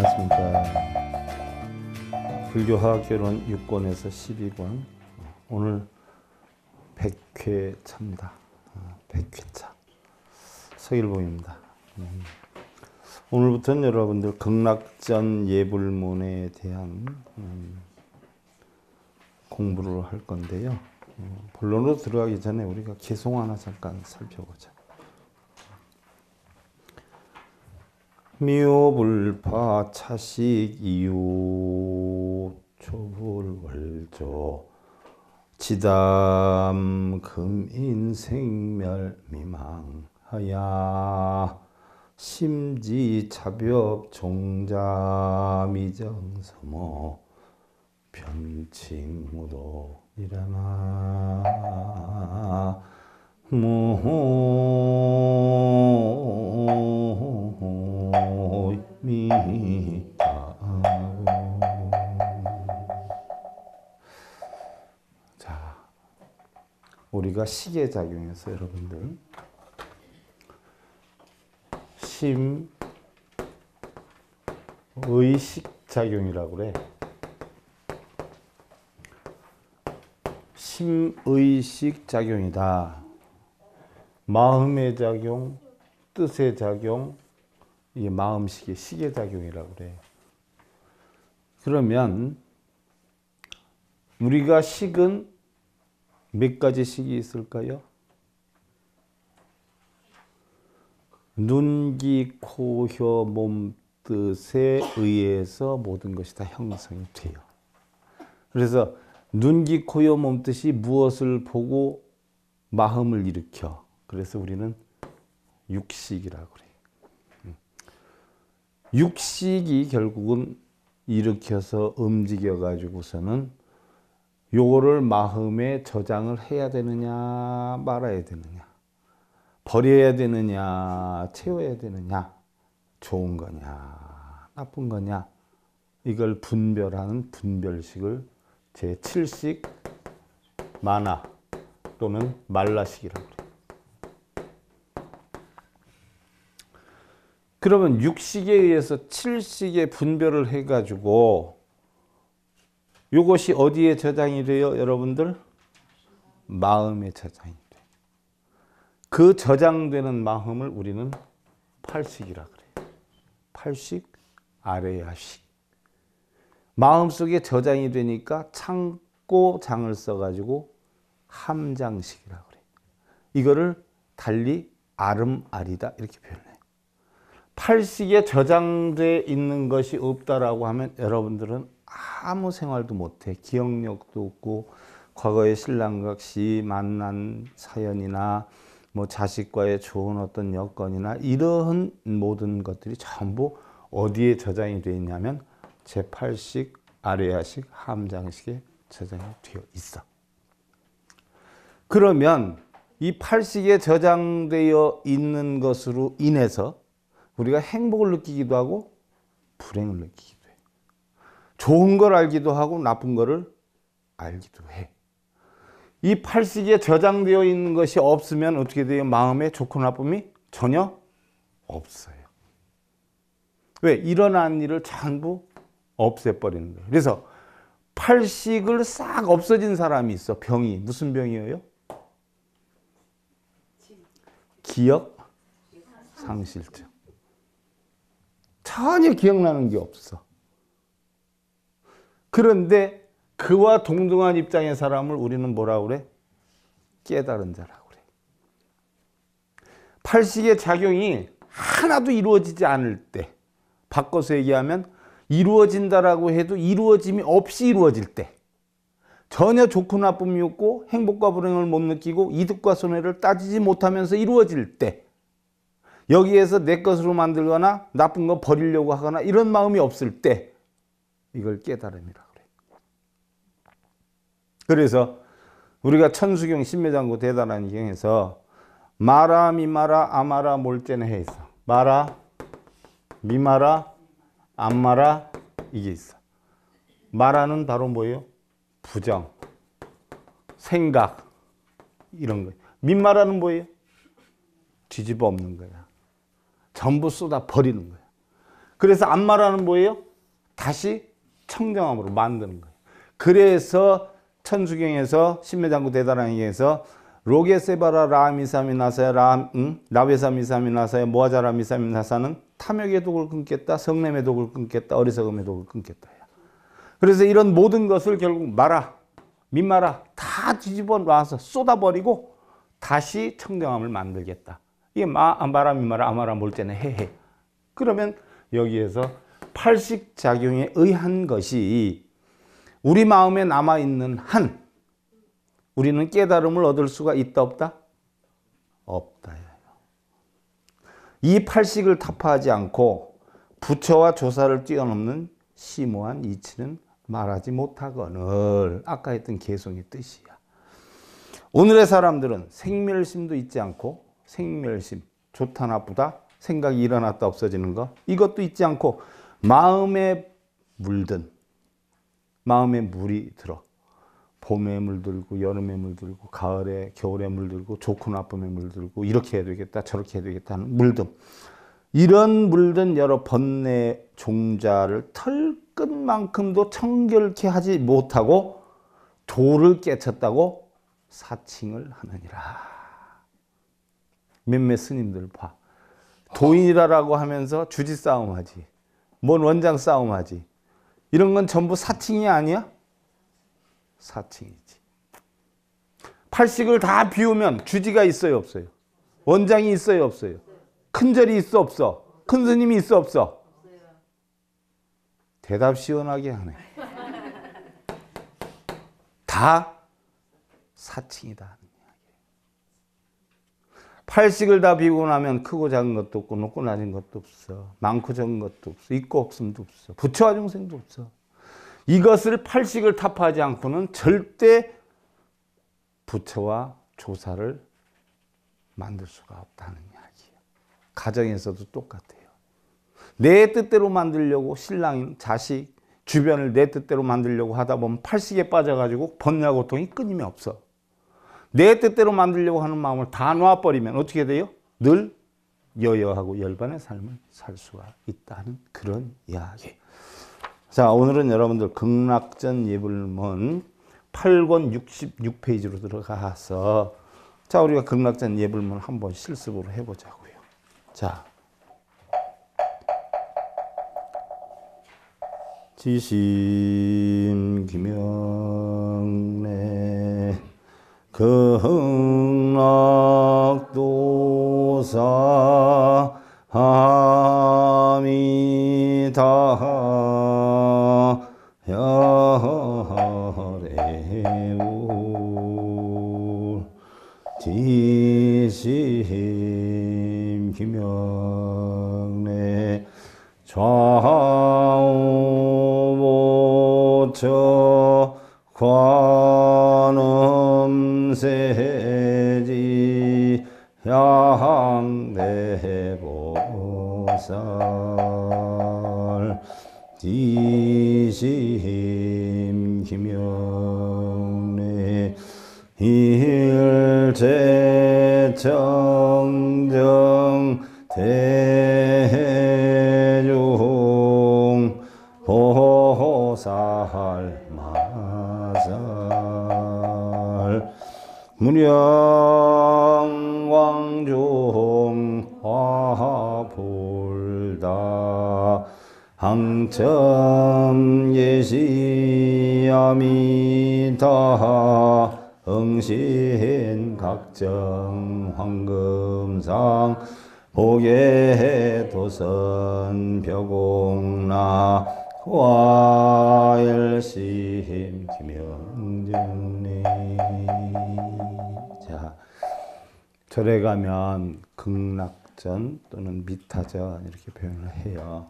안녕하십니까 불교화학개론 6권에서 12권 오늘 100회차입니다 1회차 서일봉입니다 음. 오늘부터는 여러분들 극락전 예불문에 대한 음, 공부를 할 건데요 음, 본론으로 들어가기 전에 우리가 개송 하나 잠깐 살펴보자 미오불파 차식 이유 초불월조 지담 금인 생멸 미망하야 심지 차벽 종자 미정 서모 변칭무도 일어나 모미자 우리가 시계 작용해서 여러분들 심 의식 작용이라고 그래. 심의식 작용이다. 마음의 작용, 뜻의 작용, 이 마음식의 시계작용이라고 그래요. 그러면 우리가 식은 몇 가지 식이 있을까요? 눈, 귀, 코, 혀, 몸, 뜻에 의해서 모든 것이 다 형성이 돼요. 그래서 눈, 귀, 코, 혀, 몸, 뜻이 무엇을 보고 마음을 일으켜 그래서 우리는 육식이라고 그래요. 음. 육식이 결국은 일으켜서 움직여 가지고서는 요거를 마음에 저장을 해야 되느냐 말아야 되느냐 버려야 되느냐 채워야 되느냐 좋은 거냐 나쁜 거냐 이걸 분별하는 분별식을 제7식 만화 또는 말라식이라고 그요 그러면 육식에 의해서 칠식의 분별을 해가지고 이것이 어디에 저장이 돼요 여러분들? 마음에 저장이 돼그 저장되는 마음을 우리는 팔식이라 그래요. 팔식, 아래야식. 마음속에 저장이 되니까 창고 장을 써가지고 함장식이라 그래요. 이거를 달리 아름아리다 이렇게 표현해요. 팔식에 저장돼 있는 것이 없다라고 하면 여러분들은 아무 생활도 못해 기억력도 없고 과거의 신랑각시 만난 사연이나 뭐 자식과의 좋은 어떤 여건이나 이런 모든 것들이 전부 어디에 저장이 되어 있냐면 제8식, 아래아식 함장식에 저장이 되어 있어. 그러면 이 8식에 저장되어 있는 것으로 인해서 우리가 행복을 느끼기도 하고 불행을 느끼기도 해. 좋은 걸 알기도 하고 나쁜 거를 알기도 해. 이 팔식에 저장되어 있는 것이 없으면 어떻게 돼요? 마음의 좋고 나쁨이 전혀 없어요. 왜? 일어난 일을 전부 없애버리는 거예요. 그래서 팔식을 싹 없어진 사람이 있어. 병이. 무슨 병이에요? 기억 상실증. 전혀 기억나는 게 없어. 그런데 그와 동등한 입장의 사람을 우리는 뭐라 그래? 깨달은 자라고 그래. 팔식의 작용이 하나도 이루어지지 않을 때 바꿔서 얘기하면 이루어진다라고 해도 이루어짐이 없이 이루어질 때 전혀 좋고 나쁨이 없고 행복과 불행을 못 느끼고 이득과 손해를 따지지 못하면서 이루어질 때 여기에서 내 것으로 만들거나 나쁜 거 버리려고 하거나 이런 마음이 없을 때 이걸 깨달음이라 그래. 그래서 우리가 천수경 신매장구 대단한 경에서 마라 미마라 아마라 몰제는 해있 마라 미마라 안마라 이게 있어. 마라는 바로 뭐예요? 부정, 생각 이런 거예마라는 뭐예요? 뒤집어 엎는 거야. 전부 쏟아 버리는 거예요. 그래서 안마라는 뭐예요? 다시 청정함으로 만드는 거예요. 그래서 천수경에서 신매장구 대다랑에서 로게세바라 라미사미나사야 라 응? 라베사미사미나사야 모아자라미사미나사는 탐욕의 독을 끊겠다 성냄의 독을 끊겠다 어리석음의 독을 끊겠다 그래서 이런 모든 것을 결국 말아 민마라 다 뒤집어 놔서 쏟아버리고 다시 청정함을 만들겠다 이 마, 바람이 마라, 아마라 볼 때는 해해. 그러면 여기에서 팔식작용에 의한 것이 우리 마음에 남아있는 한 우리는 깨달음을 얻을 수가 있다 없다? 없다. 이 팔식을 타파하지 않고 부처와 조사를 뛰어넘는 심오한 이치는 말하지 못하거늘 아까 했던 개성의 뜻이야. 오늘의 사람들은 생멸심도 있지 않고 생멸심, 좋다 나쁘다, 생각이 일어났다 없어지는 거 이것도 잊지 않고 마음에 물든 마음에 물이 들어 봄에 물들고 여름에 물들고 가을에 겨울에 물들고 좋고 나쁨에 물들고 이렇게 해야 되겠다 저렇게 해야 되겠다는 하 물든 이런 물든 여러 번뇌 종자를 털 끝만큼도 청결케 하지 못하고 도를 깨쳤다고 사칭을 하느니라. 몇몇 스님들 봐. 도인이라고 하면서 주지 싸움하지. 뭔 원장 싸움하지. 이런 건 전부 사칭이 아니야? 사칭이지. 팔식을 다 비우면 주지가 있어요 없어요? 원장이 있어요 없어요? 큰 절이 있어 없어? 큰 스님이 있어 없어? 대답 시원하게 하네. 다 사칭이다. 팔식을 다 비우고 나면 크고 작은 것도 없고 높고 낮은 것도 없어. 많고 적은 것도 없어. 있고 없음도 없어. 부처와 중생도 없어. 이것을 팔식을 타파하지 않고는 절대 부처와 조사를 만들 수가 없다는 이야기예요. 가정에서도 똑같아요. 내 뜻대로 만들려고 신랑, 자식, 주변을 내 뜻대로 만들려고 하다 보면 팔식에 빠져가지고 번뇌와 고통이 끊임이 없어. 내 뜻대로 만들려고 하는 마음을 다 놔버리면 어떻게 돼요? 늘 여여하고 열반의 삶을 살 수가 있다는 그런 이야기. 자, 오늘은 여러분들 극락전 예불문 8권 66페이지로 들어가서 자, 우리가 극락전 예불문 한번 실습으로 해보자고요. 자. 지심 김영래 극락도사 아미타하 야레울 지심 김명래 좌우보처 과 전세지 향대보살 지심 김영래 일제천 문양왕종 화불다 항천 예시아미다 응신 각정 황금상 보게 도선 벼공나 화 절에 가면 극락전 또는 미타전 이렇게 표현을 해요.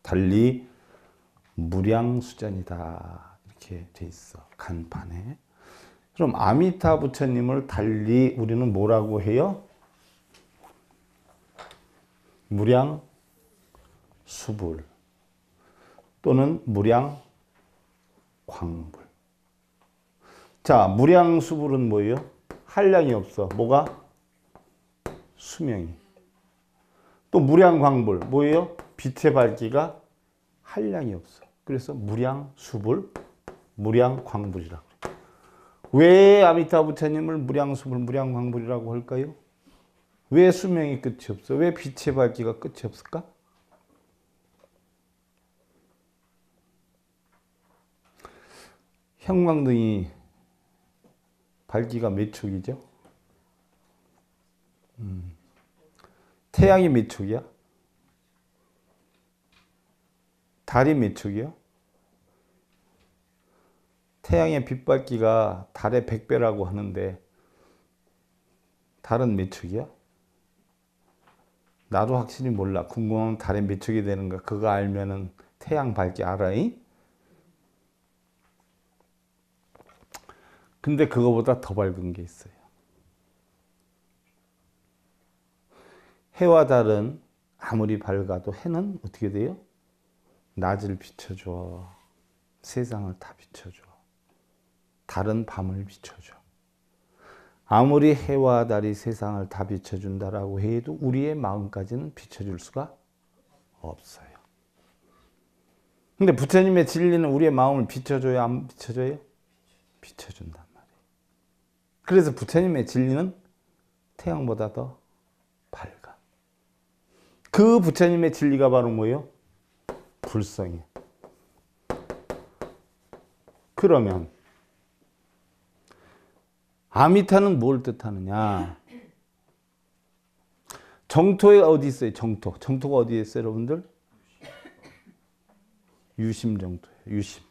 달리 무량수전이다 이렇게 돼 있어 간판에. 그럼 아미타 부처님을 달리 우리는 뭐라고 해요? 무량 수불 또는 무량 광불. 자, 무량 수불은 뭐예요? 한량이 없어. 뭐가? 수명이. 또 무량광불. 뭐예요? 빛의 밝기가 한량이 없어. 그래서 무량수불, 무량광불이라고 왜 아미타 부처님을 무량수불, 무량광불이라고 할까요? 왜 수명이 끝이 없어? 왜 빛의 밝기가 끝이 없을까? 형광등이 밝기가 몇축이죠 음. 태양이 몇 촉이야? 달이 몇 촉이야? 태양의 빛 밝기가 달의 100배라고 하는데 달은 몇 촉이야? 나도 확실히 몰라. 궁금하면 달의 몇 촉이 되는가 그거 알면은 태양 밝기 알아? 이? 근데 그거보다 더 밝은 게 있어요. 해와 달은 아무리 밝아도 해는 어떻게 돼요? 낮을 비춰줘. 세상을 다 비춰줘. 달은 밤을 비춰줘. 아무리 해와 달이 세상을 다 비춰준다라고 해도 우리의 마음까지는 비춰줄 수가 없어요. 근데 부처님의 진리는 우리의 마음을 비춰줘요? 안 비춰줘요? 비춰준다. 그래서 부처님의 진리는 태양보다 더 밝아. 그 부처님의 진리가 바로 뭐예요? 불성이 그러면 아미타는 뭘 뜻하느냐? 정토에 어디 있어요? 정토. 정토가 어디에 있어요, 여러분들? 유심 정토예요. 유심.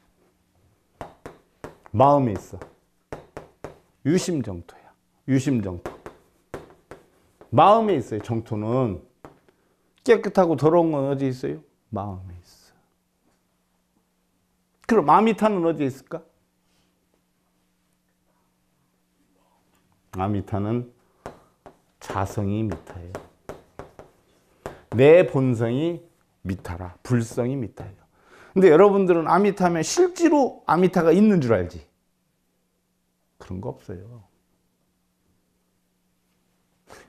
마음에 있어. 유심 정토야. 유심 정토. 마음에 있어요, 정토는. 깨끗하고 더러운 건 어디 있어요? 마음에 있어. 그럼 마미타는 어디 있을까? 아미타는 자성이 미타예요. 내 본성이 미타라. 불성이 미타예요. 근데 여러분들은 아미타면 실제로 아미타가 있는 줄 알지? 그런 거 없어요.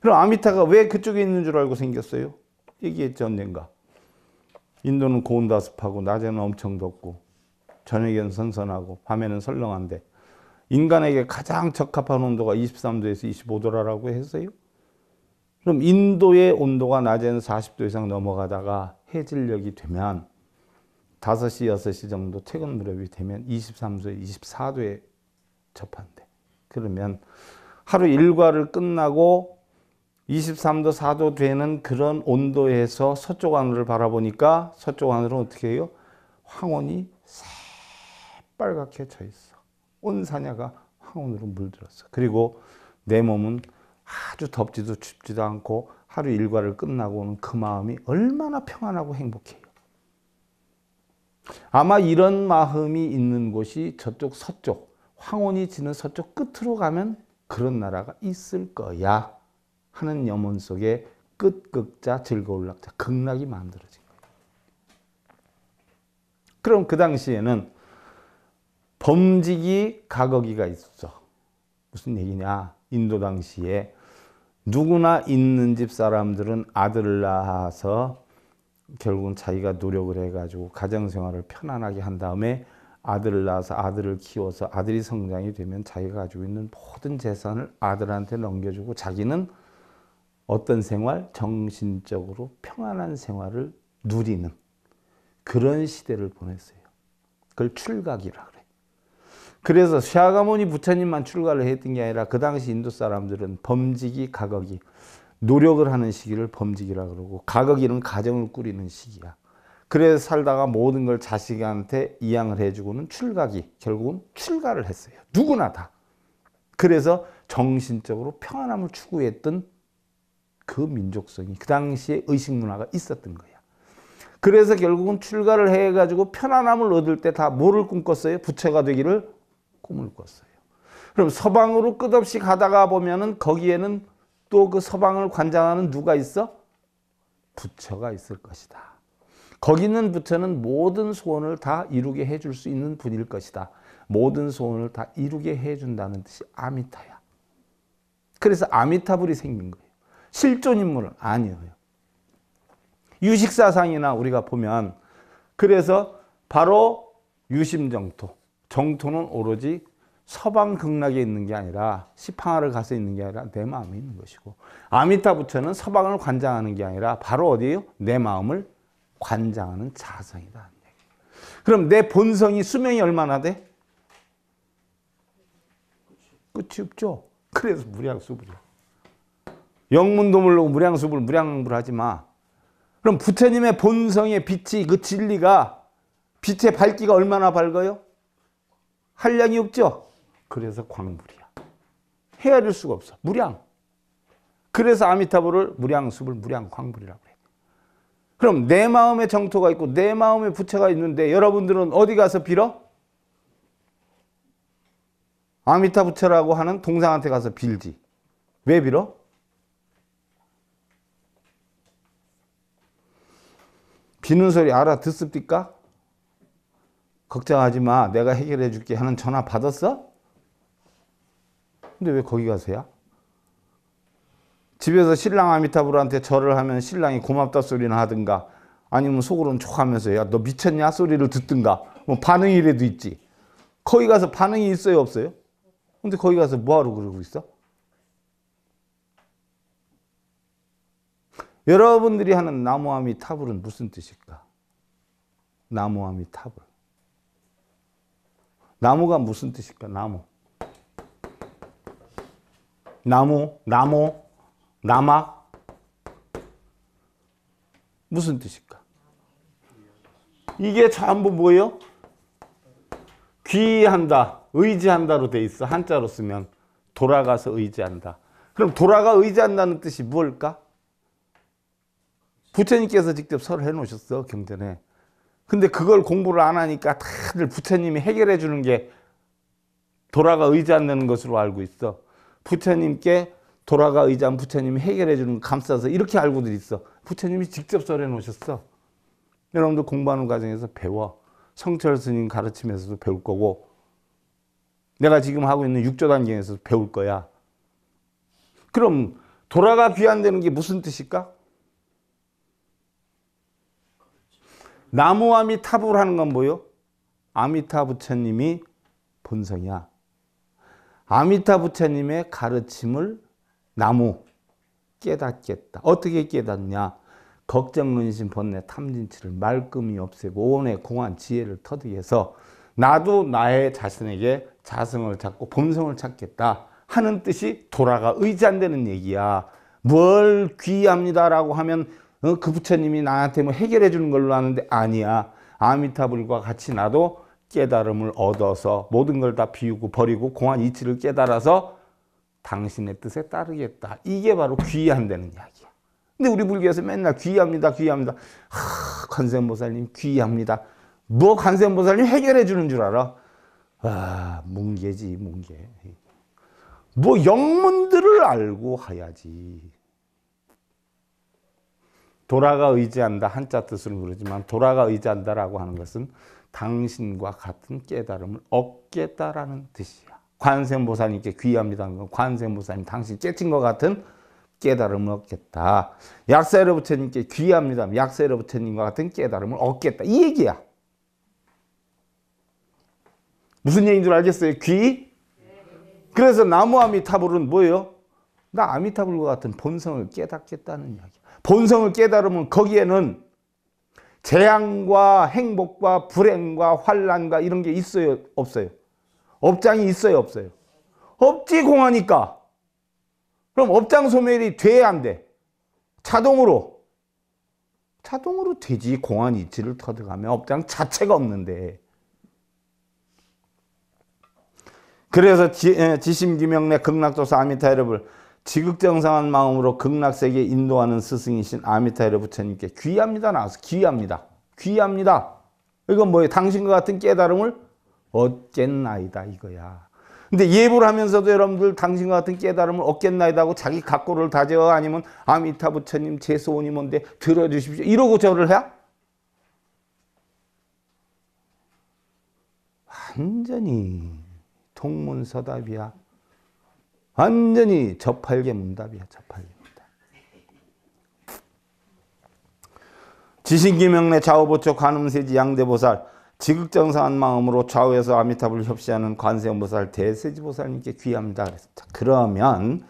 그럼 아미타가 왜 그쪽에 있는 줄 알고 생겼어요? 얘기했죠, 언젠가. 인도는 고온다습하고 낮에는 엄청 덥고 저녁에는 선선하고 밤에는 설렁한데 인간에게 가장 적합한 온도가 23도에서 25도라고 했어요. 그럼 인도의 온도가 낮에는 40도 이상 넘어가다가 해질녘이 되면 5시, 6시 정도 퇴근 무렵이 되면 23도에 24도에 접한대. 그러면 하루 일과를 끝나고 23도 4도 되는 그런 온도에서 서쪽 하늘을 바라보니까 서쪽 하늘은 어떻게 해요? 황혼이 새빨갛게 져 있어. 온 사냐가 황혼으로 물들었어. 그리고 내 몸은 아주 덥지도 춥지도 않고 하루 일과를 끝나고 는그 마음이 얼마나 평안하고 행복해요. 아마 이런 마음이 있는 곳이 저쪽 서쪽 황혼이 지는 서쪽 끝으로 가면 그런 나라가 있을 거야 하는 염원 속에 끝극자 즐거울 락자 극락이 만들어진 거예요. 그럼 그 당시에는 범직이 가거기가 있어. 무슨 얘기냐? 인도 당시에 누구나 있는 집 사람들은 아들을 낳아서 결국은 자기가 노력을 해가지고 가정생활을 편안하게 한 다음에 아들을 낳아서 아들을 키워서 아들이 성장이 되면 자기가 가지고 있는 모든 재산을 아들한테 넘겨주고 자기는 어떤 생활? 정신적으로 평안한 생활을 누리는 그런 시대를 보냈어요. 그걸 출각이라 그래. 그래서 샤가모니 부처님만 출가를 했던 게 아니라 그 당시 인도 사람들은 범직이 가격이 노력을 하는 시기를 범직이라 그러고 가격이는 가정을 꾸리는 시기야. 그래서 살다가 모든 걸 자식한테 이양을 해주고는 출가기 결국은 출가를 했어요. 누구나 다. 그래서 정신적으로 평안함을 추구했던 그 민족성이 그 당시에 의식 문화가 있었던 거야. 그래서 결국은 출가를 해가지고 편안함을 얻을 때 다 뭐를 꿈꿨어요? 부처가 되기를 꿈을 꿨어요. 그럼 서방으로 끝없이 가다가 보면은 거기에는 또 그 서방을 관장하는 누가 있어? 부처가 있을 것이다. 거기는 부처는 모든 소원을 다 이루게 해줄 수 있는 분일 것이다. 모든 소원을 다 이루게 해준다는 뜻이 아미타야. 그래서 아미타불이 생긴 거예요. 실존 인물은 아니에요. 유식사상이나 우리가 보면 그래서 바로 유심정토, 정토는 오로지 서방 극락에 있는 게 아니라 시팡하를 가서 있는 게 아니라 내 마음에 있는 것이고 아미타 부처는 서방을 관장하는 게 아니라 바로 어디에요? 내 마음을 관장하는 자성이다. 그럼 내 본성이 수명이 얼마나 돼? 끝이 없죠. 그래서 무량수불이야. 영문도 모르고 무량수불, 무량불하지 마. 그럼 부처님의 본성의 빛이 그 진리가 빛의 밝기가 얼마나 밝아요? 한량이 없죠. 그래서 광불이야. 헤아릴 수가 없어. 무량. 그래서 아미타불을 무량수불, 무량광불이라고 그럼 내 마음에 정토가 있고 내 마음에 부채가 있는데 여러분들은 어디 가서 빌어? 아미타 부처라고 하는 동상한테 가서 빌지. 왜 빌어? 비는 소리 알아듣습니까? 걱정하지 마. 내가 해결해 줄게 하는 전화 받았어? 근데 왜 거기 가서야? 집에서 신랑 아미타불한테 절을 하면 신랑이 고맙다 소리나 하든가 아니면 속으로는 촉하면서 야 너 미쳤냐 소리를 듣든가 뭐 반응이라도 있지 거기 가서 반응이 있어요 없어요? 근데 거기 가서 뭐하러 그러고 있어? 여러분들이 하는 나무아미 타불은 무슨 뜻일까? 나무아미 타불 나무가 무슨 뜻일까? 나무 나무 나무 남아 무슨 뜻일까? 이게 전부 뭐예요? 귀한다, 의지한다로 돼 있어. 한자로 쓰면 돌아가서 의지한다. 그럼 돌아가 의지한다는 뜻이 뭘까? 부처님께서 직접 설을 해놓으셨어 경전에. 근데 그걸 공부를 안 하니까 다들 부처님이 해결해 주는 게 돌아가 의지한는 것으로 알고 있어. 부처님께 돌아가 의자 부처님이 해결해 주는 거 감싸서 이렇게 알고들 있어. 부처님이 직접 설해 놓으셨어. 여러분들 공부하는 과정에서 배워. 성철 스님 가르침에서도 배울 거고 내가 지금 하고 있는 육조 단경에서 배울 거야. 그럼 돌아가 귀환되는 게 무슨 뜻일까? 나무 아미타불 하는 건 뭐요? 아미타 부처님이 본성이야. 아미타 부처님의 가르침을 나무 깨닫겠다. 어떻게 깨닫냐? 걱정, 근심, 번뇌, 탐진치를 말끔히 없애고 오온의 공한 지혜를 터득해서 나도 나의 자신에게 자성을 찾고 본성을 찾겠다 하는 뜻이 돌아가 의지한다는 얘기야. 뭘 귀합니다라고 하면 어, 그 부처님이 나한테 뭐 해결해 주는 걸로 아는데 아니야. 아미타불과 같이 나도 깨달음을 얻어서 모든 걸 다 비우고 버리고 공한 이치를 깨달아서 당신의 뜻에 따르겠다. 이게 바로 귀의한다는 이야기야. 근데 우리 불교에서 맨날 귀의합니다. 귀의합니다. 하, 관세음보살님 귀의합니다. 너 뭐 관세음보살님 해결해 주는 줄 알아? 아, 뭉개지, 뭉개. 뭐 영문들을 알고 하야지. 돌아가 의지한다 한자 뜻으로 그러지만 돌아가 의지한다라고 하는 것은 당신과 같은 깨달음을 얻겠다라는 뜻이야. 관세음보살님께 귀의합니다. 관세음보살님 당신 깨친 것 같은 깨달음을 얻겠다. 약사여 부처님께 귀의합니다. 약사여 부처님과 같은 깨달음을 얻겠다. 이 얘기야. 무슨 얘기인 줄 알겠어요? 귀? 그래서 나무 아미타불은 뭐예요? 나 아미타불과 같은 본성을 깨닫겠다는 이야기. 본성을 깨달으면 거기에는 재앙과 행복과 불행과 환란과 이런 게 있어요? 없어요? 업장이 있어요 없어요? 없지 공하니까 그럼 업장 소멸이 돼야 안 돼? 자동으로 자동으로 되지 공안 이치를 터득하면 업장 자체가 없는데 그래서 지, 심기명래 극락조사 아미타이럽을 지극정상한 마음으로 극락세계 인도하는 스승이신 아미타이럽 부처님께 귀합니다 나와서 귀합니다 귀합니다 이건 뭐예요 당신과 같은 깨달음을 얻겠나이다 이거야. 근데 예불 하면서도 여러분들 당신과 같은 깨달음을 얻겠나이다 하고 자기 각고를 다져 아니면 아미타 부처님 제 소원이 뭔데 들어주십시오 이러고 저를 해? 완전히 통문서답이야. 완전히 저팔계 문답이야. 저팔계 문답. 지신기명래 좌우보초 관음세지 양대보살 지극정사한 마음으로 좌우에서 아미타불 을 협시하는 관세음보살 대세지보살님께 귀합니다. 그 그러면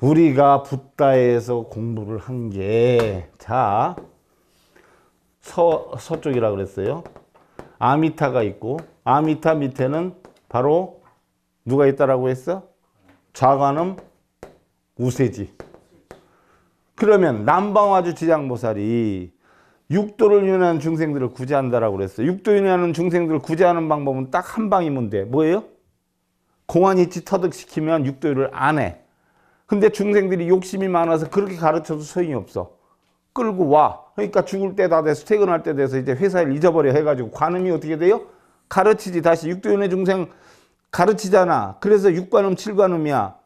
우리가 붓다에서 공부를 한 게자 서쪽이라 그랬어요. 아미타가 있고 아미타 밑에는 바로 누가 있다라고 했어? 좌관음 우세지. 그러면 남방화주 지장보살이 육도를 유하는 중생들을 구제한다라고 그랬어요. 육도 윤난하는 중생들을 구제하는 방법은 딱 한 방이면 돼. 뭐예요? 공안이치 터득시키면 육도유를 안 해. 근데 중생들이 욕심이 많아서 그렇게 가르쳐도 소용이 없어. 끌고 와. 그러니까 죽을 때 다 돼서 퇴근할 때 돼서 이제 회사를 잊어버려 해가지고 관음이 어떻게 돼요? 가르치지 다시 육도윤회 중생 가르치잖아. 그래서 육관음 칠관음이야.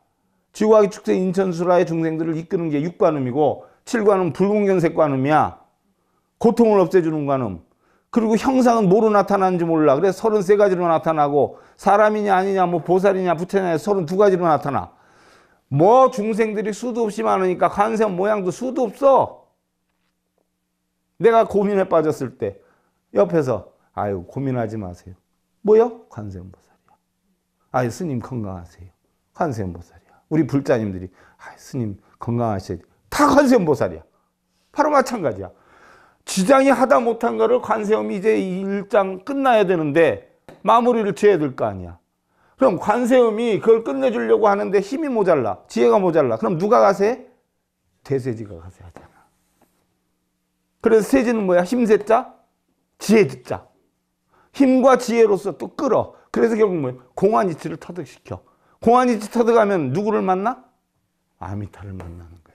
지구학기 축생 인천수라의 중생들을 이끄는 게 육관음이고 칠관음 불공견색관음이야. 고통을 없애주는 관음 그리고 형상은 뭐로 나타나는지 몰라 그래서 33가지로 나타나고 사람이냐 아니냐 뭐 보살이냐 부처냐 32가지로 나타나 뭐 중생들이 수도 없이 많으니까 관세 모양도 수도 없어 내가 고민에 빠졌을 때 옆에서 아유 고민하지 마세요 뭐요? 관세음 보살이야 아유 스님 건강하세요 관세음 보살이야 우리 불자님들이 아유 스님 건강하셔야 돼다 관세음 보살이야 바로 마찬가지야 지장이 하다 못한 거를 관세음이 이제 일장 끝나야 되는데 마무리를 지어야 될 거 아니야. 그럼 관세음이 그걸 끝내주려고 하는데 힘이 모자라. 지혜가 모자라. 그럼 누가 가세? 대세지가 가세하잖아. 그래서 세지는 뭐야? 힘세자? 지혜자. 힘과 지혜로서 또 끌어. 그래서 결국 뭐야? 공안이치를 터득시켜. 공안이치 터득하면 누구를 만나? 아미타를 만나는 거야.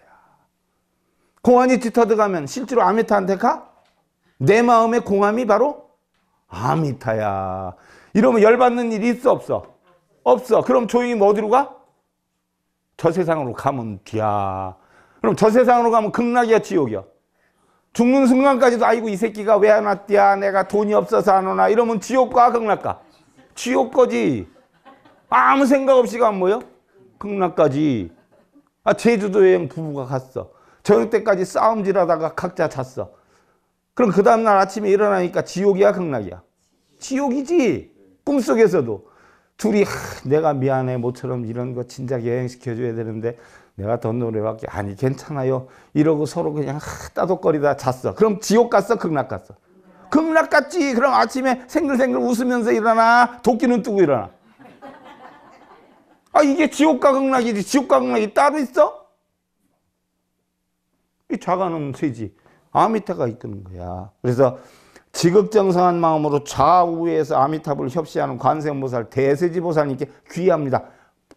공안이 뒤터들가면 실제로 아미타한테 가? 내 마음의 공함이 바로 아미타야. 이러면 열받는 일이 있어 없어? 없어. 그럼 조용히 뭐 어디로 가? 저 세상으로 가면 귀야 그럼 저 세상으로 가면 극락이야 지옥이야. 죽는 순간까지도 아이고 이 새끼가 왜 안 왔디야 내가 돈이 없어서 안 오나 이러면 지옥과 극락가 지옥 거지 아무 생각 없이 가면 뭐요? 극락까지 아 제주도 여행 부부가 갔어 저녁 때까지 싸움질하다가 각자 잤어. 그럼 그 다음날 아침에 일어나니까 지옥이야 극락이야? 지옥이지. 꿈속에서도. 둘이 하, 내가 미안해 모처럼 이런 거 진작 여행시켜줘야 되는데 내가 돈 노래밖에 아니 괜찮아요 이러고 서로 그냥 하, 따독거리다 잤어 그럼 지옥 갔어 극락 갔어 극락 갔지 그럼 아침에 생글생글 웃으면서 일어나 도끼는 뜨고 일어나 아 이게 지옥과 극락이지 지옥과 극락이 따로 있어? 이좌가은쇠지 아미타가 이끄는 거야. 그래서 지극정성한 마음으로 좌우에서 아미타불 을 협시하는 관세음보살 대세지보살님께 귀의합니다.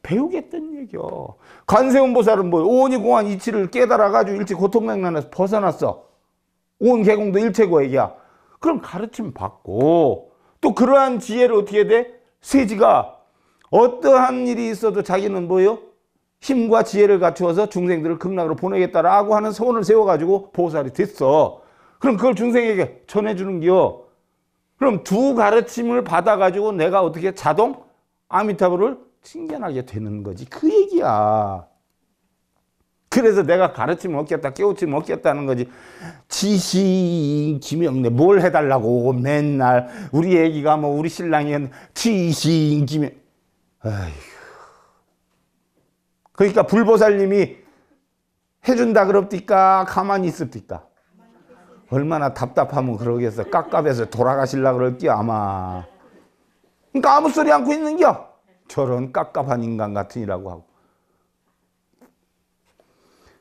배우겠다는 얘기요. 관세음보살은 뭐 오니공한 이치를 깨달아가지고 일체 고통맥락에서 벗어났어. 온 개공도 일체고 얘기야. 그럼 가르침 받고 또 그러한 지혜를 어떻게 돼? 세지가 어떠한 일이 있어도 자기는 뭐예요? 힘과 지혜를 갖추어서 중생들을 극락으로 보내겠다라고 하는 소원을 세워가지고 보살이 됐어. 그럼 그걸 중생에게 전해주는 기요. 그럼 두 가르침을 받아가지고 내가 어떻게 자동 아미타불을 챙겨나게 되는 거지. 그 얘기야. 그래서 내가 가르침을 얻겠다, 깨우침을 얻겠다는 거지. 지시 김영래 뭘 해달라고 맨날 우리 애기가 뭐 우리 신랑이 지시 김영. 아휴. 그러니까 불보살님이 해준다 그럽디까 가만히 있습디까 얼마나 답답하면 그러겠어 깝깝해서 돌아가실라 그럴게요 아마 그러니까 아무 소리 않고 있는겨 저런 깝깝한 인간 같으니라고 하고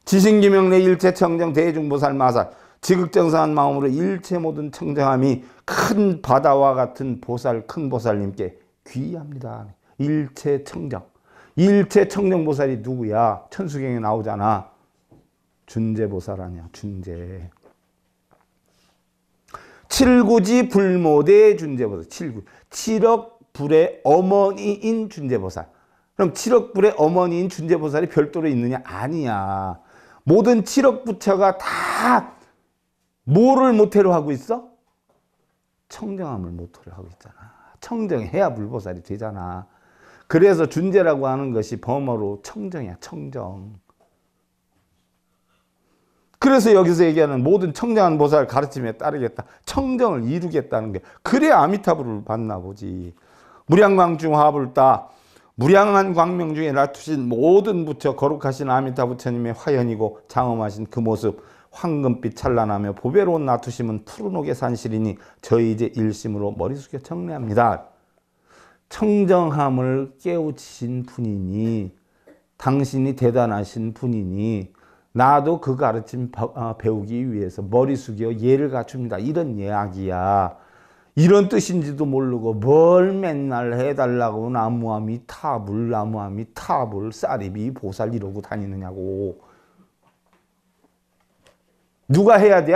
지신기명래 일체청정 대중보살마살 지극정상한 마음으로 일체 모든 청정함이 큰 바다와 같은 보살 큰 보살님께 귀합니다 일체청정 일체 청정보살이 누구야? 천수경에 나오잖아. 준재보살 아니야. 준재. 칠구지 불모대 준재보살. 칠구. 칠억 불의 어머니인 준재보살. 그럼 칠억 불의 어머니인 준재보살이 별도로 있느냐? 아니야. 모든 칠억 부처가 다 뭐를 모태로 하고 있어? 청정함을 모태로 하고 있잖아. 청정해야 불보살이 되잖아. 그래서 준재라고 하는 것이 범어로 청정이야. 청정. 그래서 여기서 얘기하는 모든 청정한 보살 가르침에 따르겠다. 청정을 이루겠다는 게 그래야 아미타불을 받나 보지. 무량광중 화불다 무량한 광명 중에 낮추신 모든 부처 거룩하신 아미타 부처님의 화연이고 장엄하신 그 모습 황금빛 찬란하며 보배로운 낮추심은 푸른 옥의 산실이니 저희 이제 일심으로 머리 숙여 청례합니다. 청정함을 깨우치신 분이니 당신이 대단하신 분이니 나도 그 가르침 어, 배우기 위해서 머리 숙여 예를 갖춥니다. 이런 이야기야. 이런 뜻인지도 모르고 뭘 맨날 해달라고 나무함이 탑을 나무함이 탑을 쌀이비 보살 이러고 다니느냐고. 누가 해야 돼?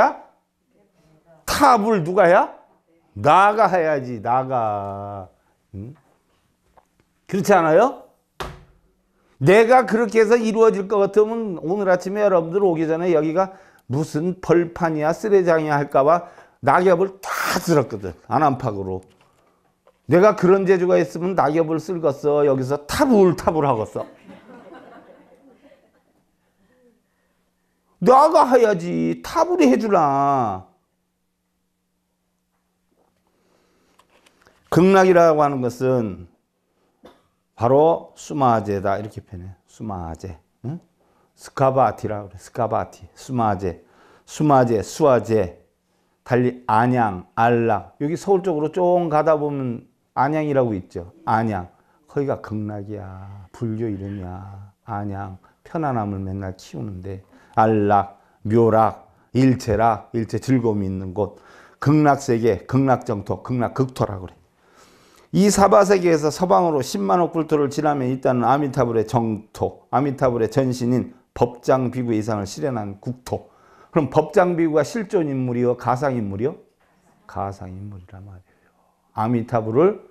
탑을 누가 해? 나가 해야지 나가. 응? 그렇지 않아요? 내가 그렇게 해서 이루어질 것 같으면 오늘 아침에 여러분들 오기 전에 여기가 무슨 벌판이야 쓰레장이야 할까봐 낙엽을 다 쓸었거든 안한팍으로 내가 그런 재주가 있으면 낙엽을 쓸겠어 여기서 타불 타불 하겠어 내가 해야지 타불이 해주라 극락이라고 하는 것은 바로 수마제다 이렇게 표현해 수마제 응? 스카바티라 그래 스카바티 수마제 수마제 수아제 달리 안양 안락 여기 서울 쪽으로 쭉 가다 보면 안양이라고 있죠 안양 거기가 극락이야 불교 이름이야 안양 편안함을 맨날 키우는데 안락 묘락 일체라 일체 즐거움이 있는 곳 극락세계 극락정토 극락극토라 그래 이 사바세계에서 서방으로 1 0만억 굴토를 지나면 있다는 아미타불의 정토, 아미타불의 전신인 법장비구 이상을 실현한 국토. 그럼 법장비구가 실존인물이요? 가상인물이요? 가상인물이란 말이에요. 아미타불을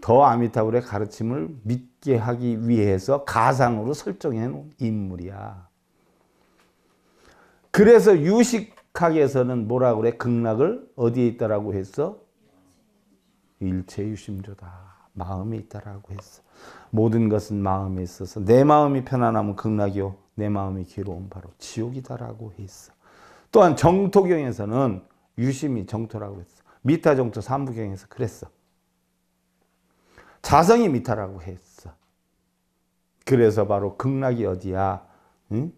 더 아미타불의 가르침을 믿게 하기 위해서 가상으로 설정해 놓은 인물이야. 그래서 유식학에서는 뭐라 그래? 극락을 어디에 있다라고 했어? 일체 유심조다. 마음에 있다라고 했어. 모든 것은 마음에 있어서 내 마음이 편안하면 극락이요. 내 마음이 괴로움 바로 지옥이다라고 했어. 또한 정토경에서는 유심이 정토라고 했어. 미타 정토 삼부경에서 그랬어. 자성이 미타라고 했어. 그래서 바로 극락이 어디야? 응?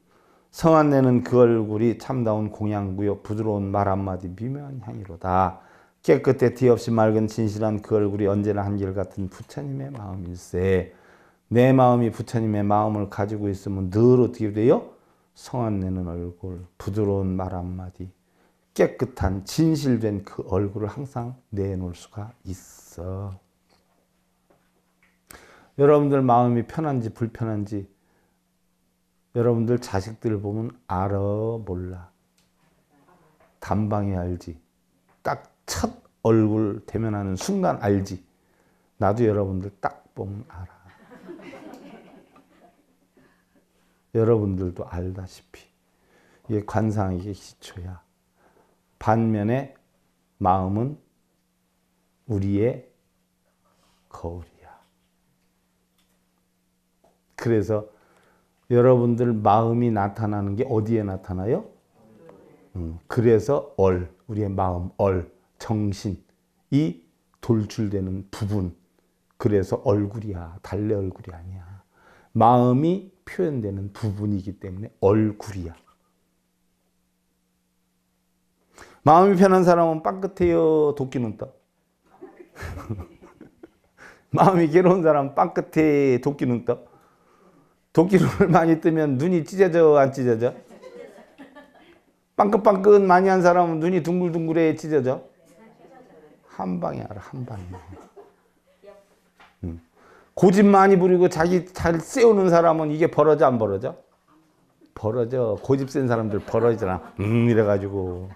성안내는 그 얼굴이 참다운 공양구요 부드러운 말 한마디 미묘한 향이로다. 깨끗해 뒤없이 맑은 진실한 그 얼굴이 언제나 한결같은 부처님의 마음일세. 내 마음이 부처님의 마음을 가지고 있으면 늘 어떻게 돼요? 성안 내는 얼굴, 부드러운 말 한마디, 깨끗한 진실된 그 얼굴을 항상 내놓을 수가 있어. 여러분들 마음이 편한지 불편한지 여러분들 자식들 보면 알아 몰라. 단방에 알지. 딱첫 얼굴 대면하는 순간 알지. 나도 여러분들 딱 보면 알아. 여러분들도 알다시피 이게 관상에 기초야. 반면에 마음은 우리의 거울이야. 그래서 여러분들 마음이 나타나는 게 어디에 나타나요? 음, 그래서 얼, 우리의 마음 얼. 정신이 돌출되는 부분 그래서 얼굴이야 아, 달래 얼굴이 아니야 마음이 표현되는 부분이기 때문에 얼굴이야 마음이 편한 사람은 빵긋해요 도끼는 따 마음이 괴로운 사람은 빵긋해 도끼는 따 도끼를 많이 뜨면 눈이 찢어져 안 찢어져 빵긋빵긋 많이 한 사람은 눈이 둥글둥글해 찢어져 한 방에 알아, 한 방에. 음. 고집 많이 부리고 자기 잘 세우는 사람은 이게 벌어져, 안 벌어져? 벌어져. 고집 센 사람들 벌어지잖아. 음, 이래가지고.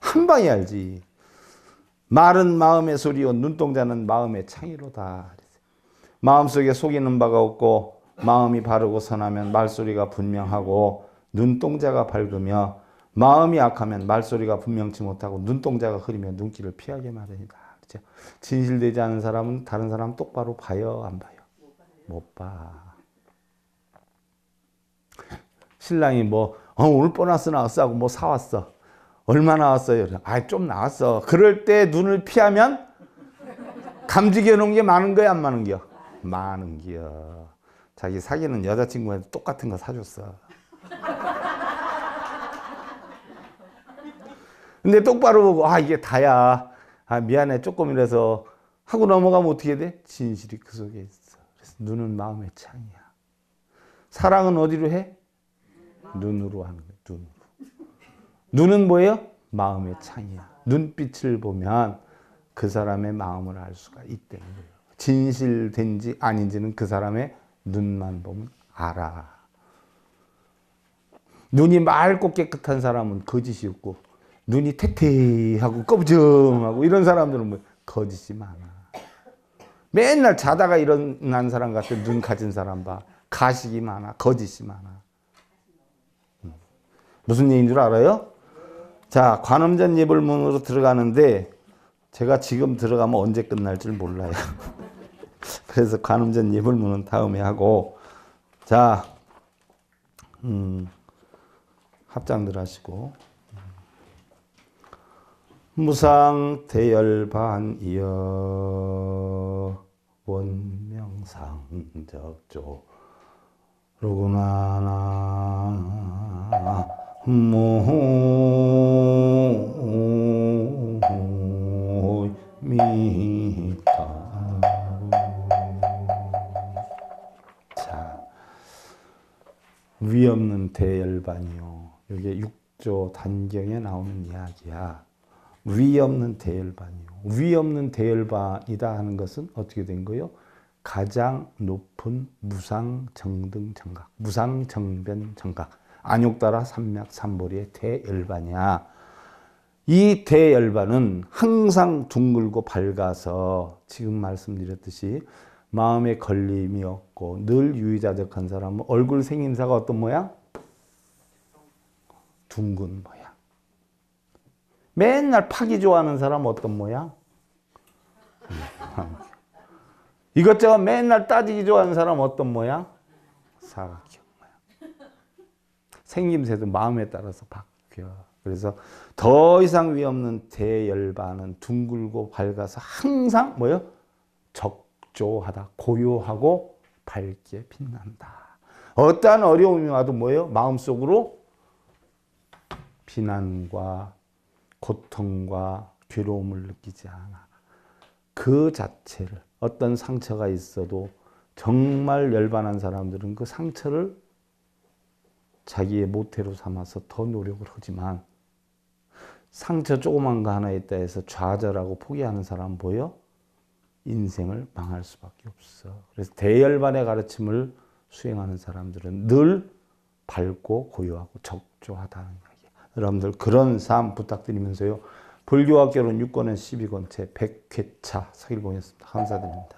한 방에 알지. 말은 마음의 소리요 눈동자는 마음의 창의로다. 마음속에 속이는 바가 없고 마음이 바르고 선하면 말소리가 분명하고 눈동자가 밝으며 마음이 악하면 말소리가 분명치 못하고 눈동자가 흐리면 눈길을 피하게 마련이다. 그렇죠? 진실되지 않은 사람은 다른 사람 똑바로 봐요, 안 봐요? 못 봐. 신랑이 뭐 어, 오늘 보너스 나왔어 하고 뭐 사왔어. 얼마 나왔어요? 아, 좀 나왔어. 그럴 때 눈을 피하면 감지겨 놓은 게 많은 거야, 안 많은 거야? 많은 거야. 자기 사귀는 여자친구한테 똑같은 거 사줬어. 근데 똑바로 보고 아 이게 다야 아 미안해 조금이라서 하고 넘어가면 어떻게 돼? 진실이 그 속에 있어 그래서 눈은 마음의 창이야 사랑은 어디로 해? 눈으로 하는 거야 눈으로 눈은 뭐예요? 마음의 창이야 눈빛을 보면 그 사람의 마음을 알 수가 있다는 거예요 진실된지 아닌지는 그 사람의 눈만 보면 알아 눈이 맑고 깨끗한 사람은 거짓이 없고 눈이 퇴퇴하고 꺼부정하고 이런 사람들은 뭐 거짓이 많아. 맨날 자다가 일어난 사람 같은 눈 가진 사람 봐. 가식이 많아. 거짓이 많아. 음. 무슨 얘기인 줄 알아요? 자, 관음전 예불문으로 들어가는데 제가 지금 들어가면 언제 끝날 줄 몰라요. 그래서 관음전 예불문은 다음에 하고 자, 음, 합장들 하시고 무상 대열반이여 원명상적조 루구나나 모미타 자 위없는 대열반이요 이게 6조 단경에 나오는 이야기야 위 없는 대열반이요. 위 없는 대열반이다 하는 것은 어떻게 된 거요? 가장 높은 무상 정등 정각, 무상 정변 정각, 안욕따라 삼맥 삼보리의 대열반이야. 이 대열반은 항상 둥글고 밝아서 지금 말씀드렸듯이 마음에 걸림이 없고 늘 유의자적한 사람은 얼굴 생김새가 어떤 모양? 둥근 모양. 맨날 파기 좋아하는 사람 어떤 모양? 이것저것 맨날 따지기 좋아하는 사람 어떤 모양? 사각형 모양. 생김새도 마음에 따라서 바뀌어. 그래서 더 이상 위 없는 대열반은 둥글고 밝아서 항상 뭐요? 적조하다, 고요하고 밝게 빛난다. 어떠한 어려움이 와도 뭐예요? 마음속으로 비난과 고통과 괴로움을 느끼지 않아. 그 자체를 어떤 상처가 있어도 정말 열반한 사람들은 그 상처를 자기의 모태로 삼아서 더 노력을 하지만 상처 조그만 거 하나 있다 해서 좌절하고 포기하는 사람 보여? 인생을 망할 수밖에 없어. 그래서 대열반의 가르침을 수행하는 사람들은 늘 밝고 고요하고 적조하다는 거야. 여러분들 그런 삶 부탁드리면서요. 불교와 결혼 6권은 12권체 100회차 서기를 보냈습니다. 감사드립니다.